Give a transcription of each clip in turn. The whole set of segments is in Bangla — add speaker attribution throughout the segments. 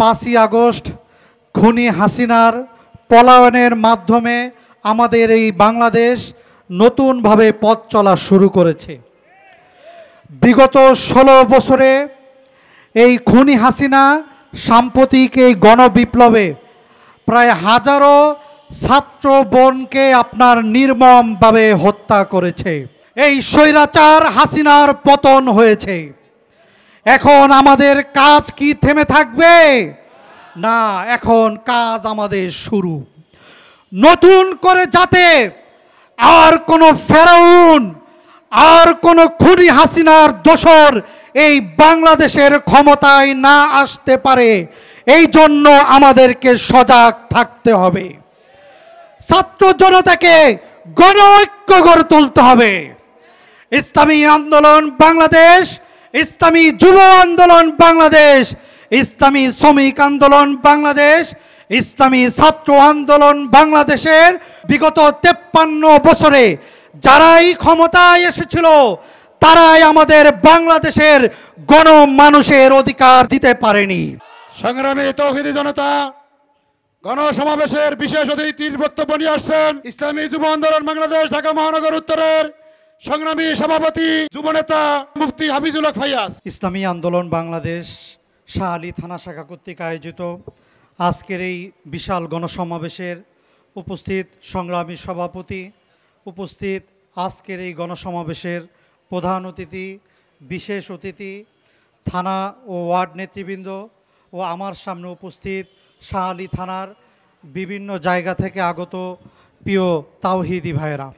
Speaker 1: পাঁচই আগস্ট খুনি হাসিনার পলায়নের মাধ্যমে আমাদের এই বাংলাদেশ নতুনভাবে পথ চলা শুরু করেছে বিগত ষোলো বছরে এই খুনি হাসিনা সাম্প্রতিক এই গণবিপ্লবে প্রায় হাজারো ছাত্র বোনকে আপনার নির্মমভাবে হত্যা করেছে এই স্বৈরাচার হাসিনার পতন হয়েছে এখন আমাদের কাজ কি থেমে থাকবে না এখন কাজ আমাদের শুরু নতুন করে যাতে আর কোনো ফেরাউন আর কোনো খুনি হাসিনার দোসর এই বাংলাদেশের ক্ষমতায় না আসতে পারে এই জন্য আমাদেরকে সজাগ থাকতে হবে ছাত্র জনতাকে গণ ঐক্য গড়ে তুলতে হবে ইসলামী আন্দোলন বাংলাদেশ ইসলামী যুব আন্দোলন বাংলাদেশ ইসলামী শ্রমিক আন্দোলন বাংলাদেশ ইসলামী ছাত্র আন্দোলন বাংলাদেশের বিগত তেপ্পান্ন বছরে যারাই ক্ষমতায় এসেছিল তারাই আমাদের বাংলাদেশের গণ মানুষের অধিকার দিতে পারেনি সংগ্রামী তৌহিদি জনতা গণসমাবেশের বিশেষ অতিথির বক্তব্য নিয়ে আসছেন ইসলামী যুব আন্দোলন বাংলাদেশ ঢাকা মহানগর উত্তরের সংগ্রামী সভাপতি যুবনেতা মুফতি হাফিজুল ফাইয়াস ইসলামী আন্দোলন বাংলাদেশ শাহ আলী থানা শাখা কর্তৃক আয়োজিত আজকের এই বিশাল গণসমাবেশের উপস্থিত সংগ্রামী সভাপতি উপস্থিত আজকের এই গণসমাবেশের প্রধান অতিথি বিশেষ অতিথি থানা ও ওয়ার্ড নেতৃবৃন্দ ও আমার সামনে উপস্থিত শাহ আলী থানার বিভিন্ন জায়গা থেকে আগত প্রিয় তাওহিদি ভাইরা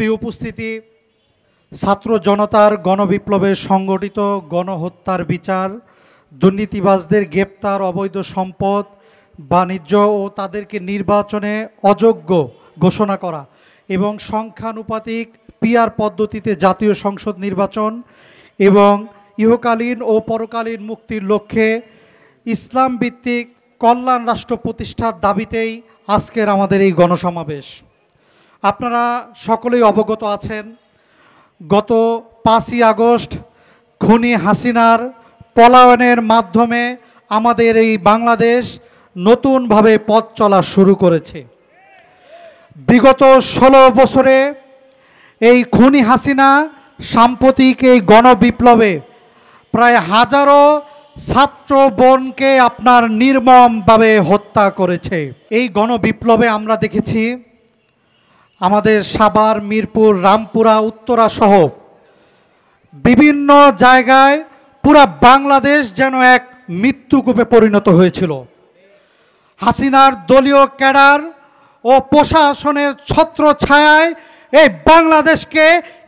Speaker 1: প্রিয় উপস্থিতি ছাত্র জনতার গণবিপ্লবে সংগঠিত গণহত্যার বিচার দুর্নীতিবাজদের গ্রেপ্তার অবৈধ সম্পদ বাণিজ্য ও তাদেরকে নির্বাচনে অযোগ্য ঘোষণা করা এবং সংখ্যানুপাতিক পিয়ার পদ্ধতিতে জাতীয় সংসদ নির্বাচন এবং ইহকালীন ও পরকালীন মুক্তির লক্ষ্যে ইসলাম ভিত্তিক কল্যাণ রাষ্ট্র প্রতিষ্ঠার দাবিতেই আজকের আমাদের এই গণসমাবেশ আপনারা সকলেই অবগত আছেন গত পাঁচই আগস্ট খুনি হাসিনার পলায়নের মাধ্যমে আমাদের এই বাংলাদেশ নতুনভাবে পথ চলা শুরু করেছে বিগত ষোলো বছরে এই খুনি হাসিনা সাম্প্রতিক এই গণবিপ্লবে প্রায় হাজারো ছাত্র বোনকে আপনার নির্মমভাবে হত্যা করেছে এই গণবিপ্লবে আমরা দেখেছি আমাদের সাবার মিরপুর রামপুরা উত্তরা সহ বিভিন্ন জায়গায় পুরা বাংলাদেশ যেন এক মৃত্যুকূপে পরিণত হয়েছিল হাসিনার দলীয় ক্যাডার ও প্রশাসনের ছত্র ছায়ায় এই বাংলাদেশকে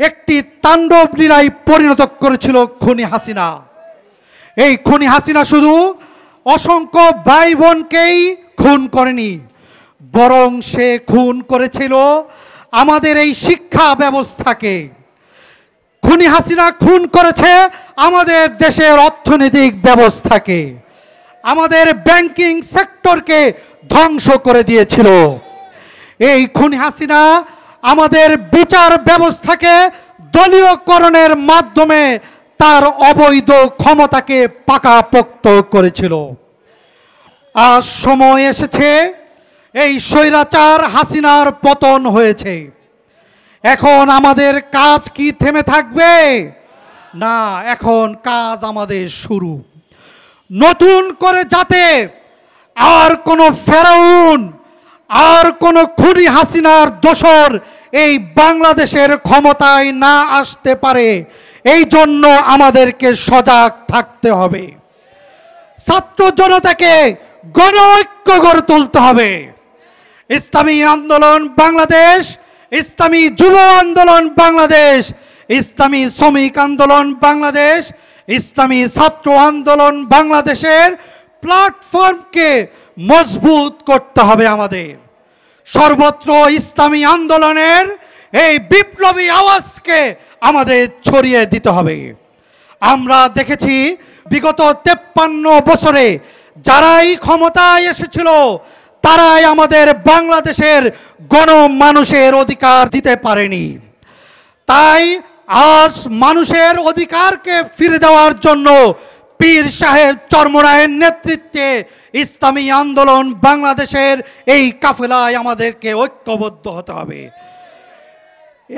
Speaker 1: একটি তাণ্ডব লীলায় পরিণত করেছিল খুনি হাসিনা এই খুনি হাসিনা শুধু অসংখ্য ভাই বোনকেই খুন করেনি বরং সে খুন করেছিল আমাদের এই শিক্ষা ব্যবস্থাকে খুনি হাসিনা খুন করেছে আমাদের দেশের অর্থনৈতিক ব্যবস্থাকে আমাদের ব্যাংকিং সেক্টরকে ধ্বংস করে দিয়েছিল এই খুনি হাসিনা আমাদের বিচার ব্যবস্থাকে দলীয়করণের মাধ্যমে তার অবৈধ ক্ষমতাকে পাকাপোক্ত করেছিল আজ সময় এসেছে এই স্বৈরাচার হাসিনার পতন হয়েছে এখন আমাদের কাজ কি থেমে থাকবে না এখন কাজ আমাদের শুরু নতুন করে যাতে আর কোনো ফেরাউন আর কোনো খুনি হাসিনার দোসর এই বাংলাদেশের ক্ষমতায় না আসতে পারে এই জন্য আমাদেরকে সজাগ থাকতে হবে ছাত্র জনতাকে গণ ঐক্য গড়ে তুলতে হবে ইসলামী আন্দোলন বাংলাদেশ ইসলামী যুব আন্দোলন বাংলাদেশ ইসলামী শ্রমিক আন্দোলন বাংলাদেশ ইসলামী ছাত্র আন্দোলন বাংলাদেশের প্ল্যাটফর্মকে মজবুত করতে হবে আমাদের সর্বত্র ইসলামী আন্দোলনের এই বিপ্লবী আওয়াজকে আমাদের ছড়িয়ে দিতে হবে আমরা দেখেছি বিগত তেপ্পান্ন বছরে যারাই ক্ষমতায় এসেছিল তারাই আমাদের বাংলাদেশের গণ মানুষের অধিকার দিতে পারেনি তাই আজ মানুষের অধিকারকে ফিরে দেওয়ার জন্য পীর সাহেব চর্মরায়ের নেতৃত্বে ইসলামী আন্দোলন বাংলাদেশের এই কাফেলায় আমাদেরকে ঐক্যবদ্ধ হতে হবে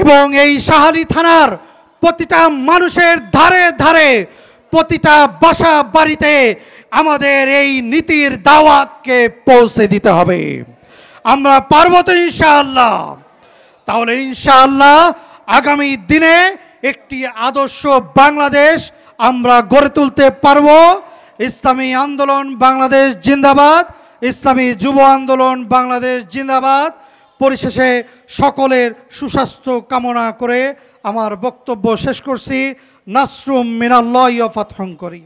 Speaker 1: এবং এই সাহারি থানার প্রতিটা মানুষের ধারে ধারে প্রতিটা বাসা বাড়িতে আমাদের এই নীতির দাওয়াতকে পৌঁছে দিতে হবে আমরা পারব তো ইনশাআল্লাহ তাহলে ইনশাআল্লাহ আগামী দিনে একটি আদর্শ বাংলাদেশ আমরা গড়ে তুলতে পারব ইসলামী আন্দোলন বাংলাদেশ জিন্দাবাদ ইসলামী যুব আন্দোলন বাংলাদেশ জিন্দাবাদ পরিশেষে সকলের সুস্বাস্থ্য কামনা করে আমার বক্তব্য শেষ করছি নাসরুম মিনাল্লয় ফাতহং করি